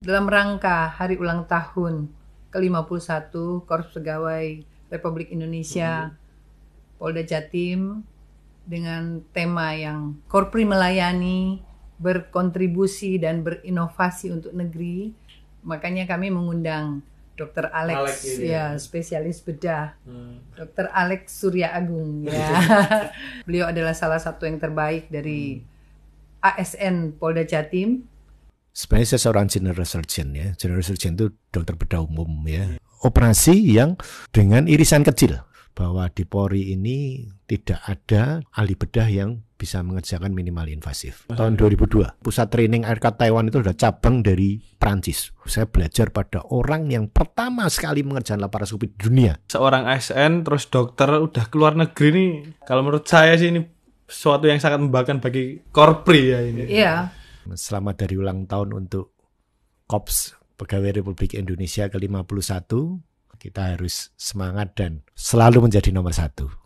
Dalam rangka hari ulang tahun ke-51 Korps Pegawai Republik Indonesia hmm. Polda Jatim dengan tema yang Korpri melayani, berkontribusi dan berinovasi untuk negeri. Makanya kami mengundang Dokter Alex, Alex ya, ya spesialis bedah. Hmm. Dokter Alex Surya Agung ya. Beliau adalah salah satu yang terbaik dari hmm. ASN Polda Jatim sebenarnya saya seorang general surgeon ya. General surgeon itu dokter bedah umum ya. Operasi yang dengan irisan kecil bahwa di Polri ini tidak ada ahli bedah yang bisa mengerjakan minimal invasif. Tahun 2002, pusat training RK Taiwan itu sudah cabang dari Prancis. Saya belajar pada orang yang pertama sekali mengerjakan laparoskopi di dunia. Seorang ASN terus dokter udah keluar negeri nih. Kalau menurut saya sih ini suatu yang sangat membanggakan bagi korpri ya ini. Iya. Yeah Selamat dari ulang tahun untuk Kops Pegawai Republik Indonesia ke-51. Kita harus semangat dan selalu menjadi nomor satu.